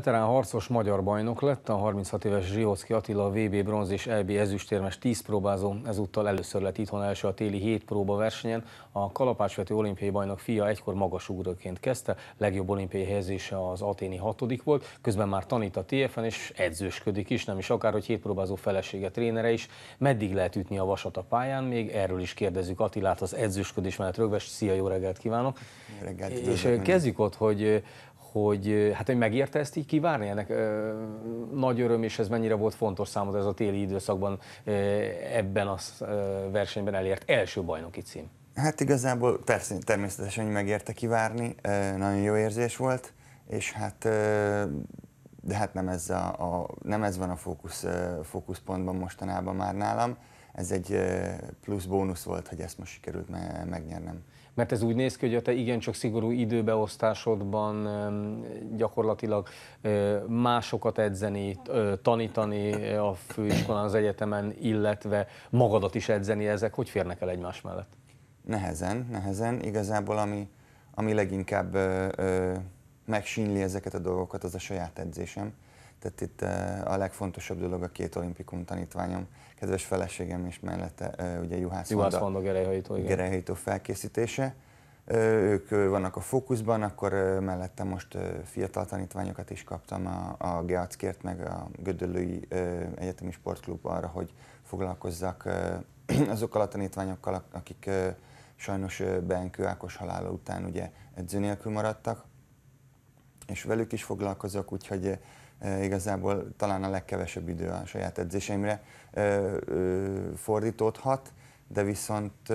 Veterán hát harcos magyar bajnok lett, a 36 éves Zsihocki Attila a VB bronz és EB ezüstérmes 10 próbázó. Ezúttal először lett itthon első a téli 7 próba versenyen. A kalapácsvető olimpiai bajnok fia egykor magasugróként kezdte, legjobb olimpiai helyezése az aténi hatodik volt, közben már tanít a TF-en és edzősködik is, nem is akár, hogy 7 próbázó felesége trénere is. Meddig lehet ütni a vasat a pályán? Még erről is kérdezzük Attilát az edzősködés mellett rögves. Szia, jó reggelt kívánok! Jó reggelt, és eh, kezdjük ott, hogy eh, hogy hát hogy megérte ezt így kivárni? Ennek ö, nagy öröm, és ez mennyire volt fontos számodra ez a téli időszakban ö, ebben a versenyben elért első bajnoki cím? Hát igazából persze, természetesen hogy megérte kivárni, ö, nagyon jó érzés volt, és hát ö, de hát nem ez, a, a, nem ez van a fókusz, fókuszpontban mostanában már nálam. Ez egy plusz bónusz volt, hogy ezt most sikerült megnyernem. Mert ez úgy néz ki, hogy a te igencsak szigorú időbeosztásodban gyakorlatilag másokat edzeni, tanítani a főiskolán, az egyetemen, illetve magadat is edzeni, ezek hogy férnek el egymás mellett? Nehezen, nehezen. Igazából ami, ami leginkább ö, ö, megsínli ezeket a dolgokat, az a saját edzésem. Tehát itt eh, a legfontosabb dolog a két olimpikum tanítványom, kedves feleségem és mellette eh, ugye Juhász, Juhász Vanda gerejhajító, felkészítése. Eh, ők vannak a fókuszban, akkor mellette most fiatal tanítványokat is kaptam a, a Geackért, meg a Gödöllői Egyetemi Sportklub arra, hogy foglalkozzak azokkal a tanítványokkal, akik sajnos Benkő Ákos halála után ugye edző nélkül maradtak, és velük is foglalkozok, úgyhogy igazából talán a legkevesebb idő a saját edzéseimre fordítódhat, de viszont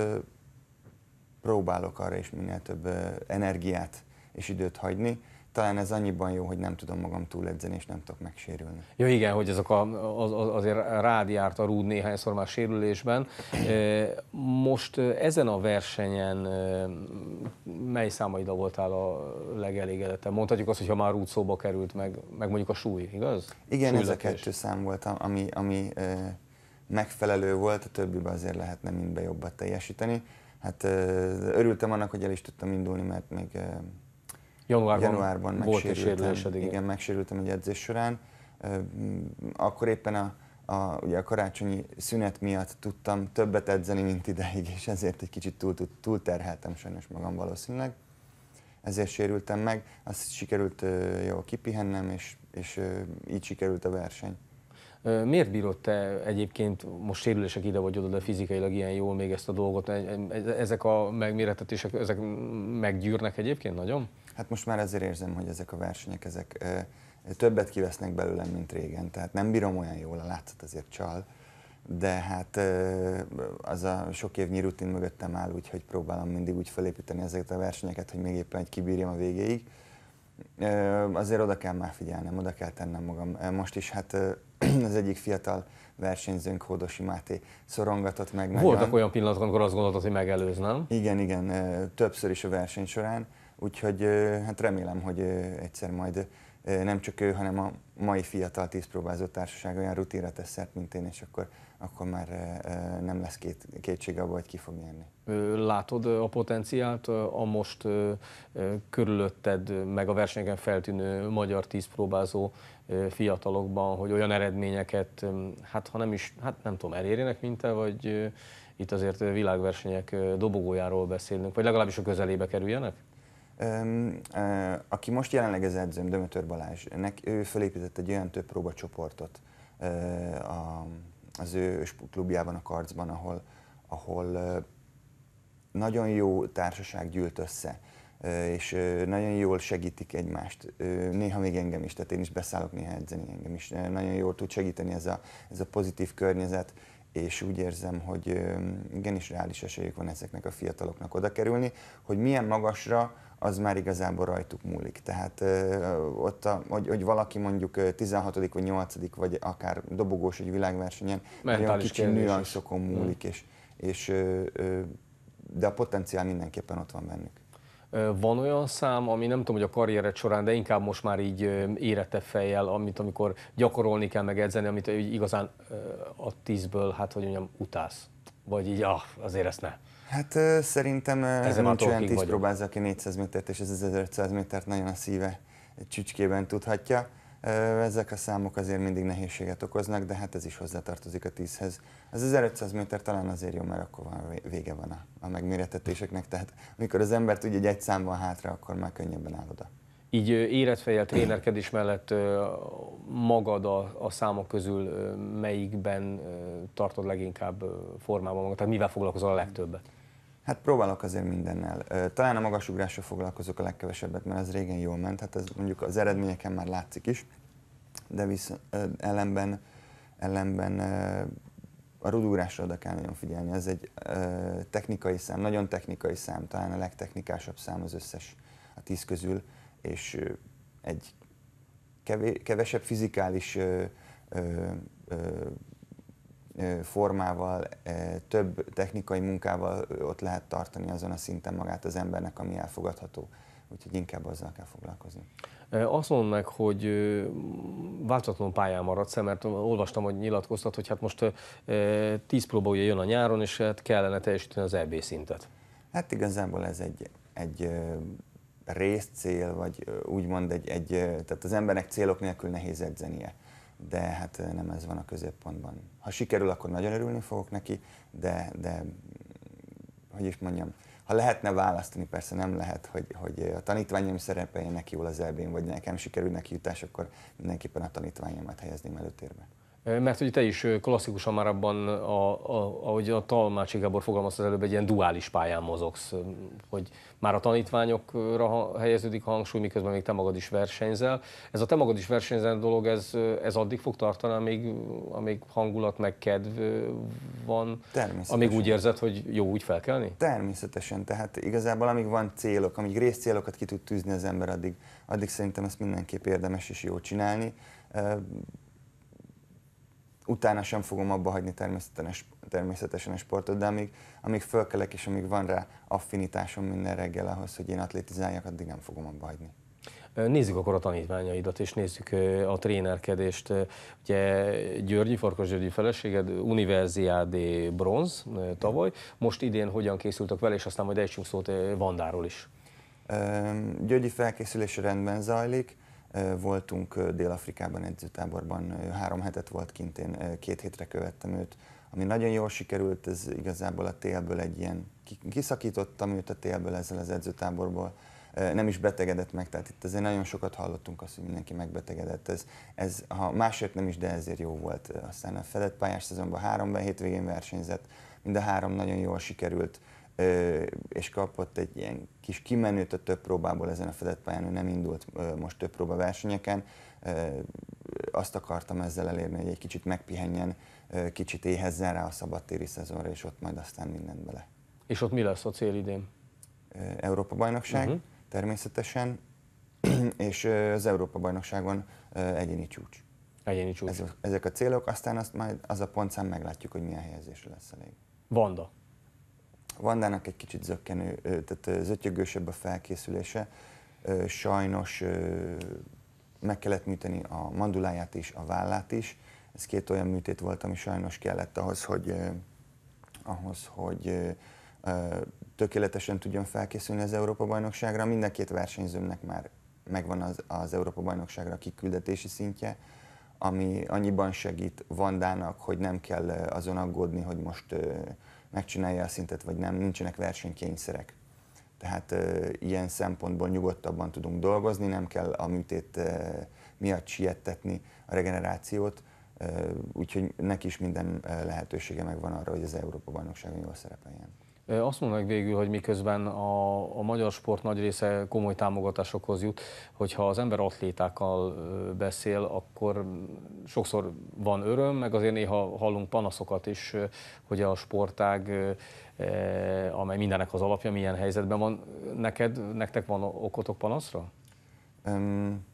próbálok arra is minél több energiát és időt hagyni, talán ez annyiban jó, hogy nem tudom magam túledzeni, és nem tudok megsérülni. Ja igen, hogy azok a, az, az, azért rád járt a rúd néhányszor már sérülésben. Most ezen a versenyen mely számaid voltál a legelégedettebb? Mondhatjuk azt, hogy ha már rúd szóba került, meg, meg mondjuk a súly, igaz? Igen, Súlyletés. ez a kettő szám volt, ami, ami megfelelő volt, a többiben azért lehetne mindbe jobbat teljesíteni. Hát örültem annak, hogy el is tudtam indulni, mert még januárban, januárban volt megsérültem, Igen. igen, megsérültem egy edzés során. Akkor éppen a, a, ugye a karácsonyi szünet miatt tudtam többet edzeni, mint ideig, és ezért egy kicsit túl, túl, túl terheltem sajnos magam valószínűleg. Ezért sérültem meg, azt sikerült jól kipihennem, és, és így sikerült a verseny. Miért bírod te egyébként most sérülések ide vagy oda, de fizikailag ilyen jól még ezt a dolgot? Ezek a megméretetések, ezek meggyűrnek egyébként nagyon? Hát most már azért érzem, hogy ezek a versenyek, ezek többet kivesznek belőlem, mint régen. Tehát nem bírom olyan jól, a látszat azért csal, de hát az a sok évnyi rutin mögöttem áll, úgyhogy próbálom mindig úgy felépíteni ezeket a versenyeket, hogy még éppen egy kibírjam a végéig. Azért oda kell már figyelnem, oda kell tennem magam. Most is hát az egyik fiatal versenyzőnk Hódosi Máté szorongatott meg. Voltak nagyon. olyan pillanatok, amikor azt gondolt, hogy megelőz, nem? Igen, igen, többször is a verseny során, úgyhogy hát remélem, hogy egyszer majd nem csak ő, hanem a mai fiatal tízpróbázó társaság olyan rutinra tesz szert, mint én, és akkor, akkor már nem lesz két, kétség abban, hogy ki fog nyerni. Látod a potenciált a most körülötted, meg a versenyeken feltűnő magyar tízpróbázó fiatalokban, hogy olyan eredményeket, hát ha nem is, hát nem tudom, elérjenek, mint te, vagy itt azért világversenyek dobogójáról beszélünk, vagy legalábbis a közelébe kerüljenek? aki most jelenleg az edzőm, Dömötör Balázs, nek, ő felépített egy olyan több próbacsoportot a, az ő klubjában, a Karcban, ahol, ahol nagyon jó társaság gyűlt össze és nagyon jól segítik egymást. Néha még engem is, tehát én is beszállok néha edzeni engem is. Nagyon jól tud segíteni ez a, ez a pozitív környezet, és úgy érzem, hogy igenis reális esélyük van ezeknek a fiataloknak oda kerülni, hogy milyen magasra az már igazából rajtuk múlik. Tehát ott, a, hogy, hogy valaki mondjuk 16. vagy 8. vagy akár dobogós egy világversenyen, nagyon kicsi nüanszokon hmm. múlik, és, és, de a potenciál mindenképpen ott van bennük. Van olyan szám, ami nem tudom, hogy a karriered során, de inkább most már így érete fejjel, amit amikor gyakorolni kell meg edzeni, amit igazán a tízből, hát hogy mondjam, utálsz? Vagy így, ah, azért ezt ne. Hát szerintem ez nem olyan tízpróbázó, aki 400 métert és 1500 métert nagyon a szíve csücskében tudhatja. Ezek a számok azért mindig nehézséget okoznak, de hát ez is hozzátartozik a 10-hez. Az 1500 méter talán azért jó, mert akkor van, vége van a, a megméretetéseknek, tehát amikor az ember tudja, hogy egy számban hátra, akkor már könnyebben áll oda így életfejjel trénerkedés mellett magad a, a számok közül melyikben tartod leginkább formában magad? Tehát mivel foglalkozol a legtöbbet? Hát próbálok azért mindennel. Talán a magasugrásra foglalkozok a legkevesebbet, mert ez régen jól ment, hát ez mondjuk az eredményeken már látszik is, de visz, ellenben, ellenben a rudugrásra oda kell nagyon figyelni. Ez egy technikai szám, nagyon technikai szám, talán a legtechnikásabb szám az összes a tíz közül és egy kevesebb fizikális formával, több technikai munkával ott lehet tartani azon a szinten magát az embernek, ami elfogadható. Úgyhogy inkább azzal kell foglalkozni. Azt mondom, meg, hogy változatlan pályán maradsz, mert olvastam, hogy nyilatkoztat, hogy hát most 10 próbója jön a nyáron, és hát kellene teljesíteni az EB szintet. Hát igazából ez egy, egy részcél, vagy úgymond egy, egy, tehát az embernek célok nélkül nehéz edzenie. De hát nem ez van a középpontban. Ha sikerül, akkor nagyon örülni fogok neki, de, de hogy is mondjam, ha lehetne választani, persze nem lehet, hogy, hogy a tanítványom neki jól az elbén, vagy nekem sikerül neki jutás, akkor mindenképpen a tanítványomat helyezném előtérbe. Mert hogy te is klasszikusan már abban, a, a, ahogy a Talmácsi Gábor fogalmazta az előbb, egy ilyen duális pályán mozogsz, hogy már a tanítványokra helyeződik a hangsúly, miközben még te magad is versenyzel. Ez a te magad is versenyzel dolog, ez, ez addig fog tartani, amíg, amíg hangulat meg kedv van, amíg úgy érzed, hogy jó úgy felkelni? Természetesen, tehát igazából amíg van célok, amíg részcélokat ki tud tűzni az ember, addig, addig szerintem ezt mindenképp érdemes és jó csinálni utána sem fogom abba hagyni természetesen a sportot, de amíg, amíg fölkelek és amíg van rá affinitásom minden reggel ahhoz, hogy én atlétizáljak, addig nem fogom abba hagyni. Nézzük akkor a tanítványaidat, és nézzük a trénerkedést. Ugye Györgyi, Farkas Györgyi feleséged, Univerziádi bronz tavaly. Most idén hogyan készültek vele, és aztán majd ejtsünk szót Vandáról is. Györgyi felkészülés rendben zajlik voltunk Dél-Afrikában edzőtáborban, három hetet volt kint, én két hétre követtem őt, ami nagyon jól sikerült, ez igazából a télből egy ilyen, kiszakítottam őt a télből ezzel az edzőtáborból, nem is betegedett meg, tehát itt azért nagyon sokat hallottunk azt, hogy mindenki megbetegedett. Ez, ez ha másért nem is, de ezért jó volt. Aztán a fedett pályás szezonban három hétvégén versenyzett, mind a három nagyon jól sikerült és kapott egy ilyen kis kimenőt a több próbából ezen a fedett pályán, ő nem indult most több próba versenyeken. Azt akartam ezzel elérni, hogy egy kicsit megpihenjen, kicsit éhezzen rá a szabadtéri szezonra, és ott majd aztán mindent bele. És ott mi lesz a cél idén? Európa-bajnokság, uh-huh. természetesen, és az Európa-bajnokságon egyéni csúcs. Egyéni csúcs. Ezek, a célok, aztán azt majd az a pontszám meglátjuk, hogy milyen helyezésre lesz elég. Vanda. Vandának egy kicsit zökkenő, tehát zötyögősebb a felkészülése. Sajnos meg kellett műteni a manduláját is, a vállát is. Ez két olyan műtét volt, ami sajnos kellett ahhoz, hogy, ahhoz, hogy tökéletesen tudjon felkészülni az Európa-bajnokságra. Minden két versenyzőmnek már megvan az, az Európa-bajnokságra kiküldetési szintje, ami annyiban segít Vandának, hogy nem kell azon aggódni, hogy most megcsinálja a szintet, vagy nem, nincsenek versenykényszerek. Tehát ö, ilyen szempontból nyugodtabban tudunk dolgozni, nem kell a műtét ö, miatt siettetni a regenerációt, úgyhogy neki is minden lehetősége megvan arra, hogy az Európa-bajnokságon jól szerepeljen. Azt mondanak végül, hogy miközben a, a magyar sport nagy része komoly támogatásokhoz jut, hogyha az ember atlétákkal beszél, akkor sokszor van öröm, meg azért néha hallunk panaszokat is, hogy a sportág, amely mindennek az alapja, milyen helyzetben van. Neked, nektek van okotok panaszra? Um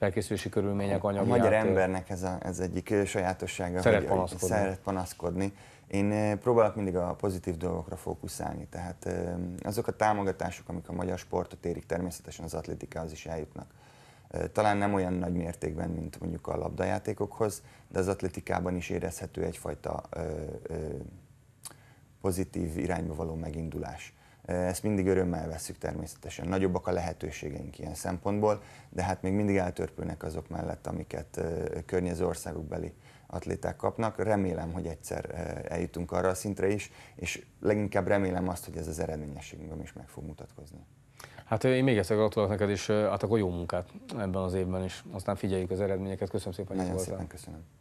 felkészülési körülmények, anyagi A magyar embernek ez, a, ez egyik sajátossága, szeret hogy, panaszkodni. szeret panaszkodni. Én eh, próbálok mindig a pozitív dolgokra fókuszálni, tehát eh, azok a támogatások, amik a magyar sportot érik, természetesen az atlétikához is eljutnak. Eh, talán nem olyan nagy mértékben, mint mondjuk a labdajátékokhoz, de az atlétikában is érezhető egyfajta pozitív irányba való megindulás. Ezt mindig örömmel veszük természetesen. Nagyobbak a lehetőségeink ilyen szempontból, de hát még mindig eltörpülnek azok mellett, amiket környező országokbeli atléták kapnak. Remélem, hogy egyszer eh, eljutunk arra a szintre is, és leginkább remélem azt, hogy ez az eredményességünkben is meg fog mutatkozni. Hát eh, én még egyszer gratulálok neked, is, hát akkor jó munkát ebben az évben is. Aztán figyeljük az eredményeket. Köszönöm szépen, hogy Nagyon szépen voltál. köszönöm.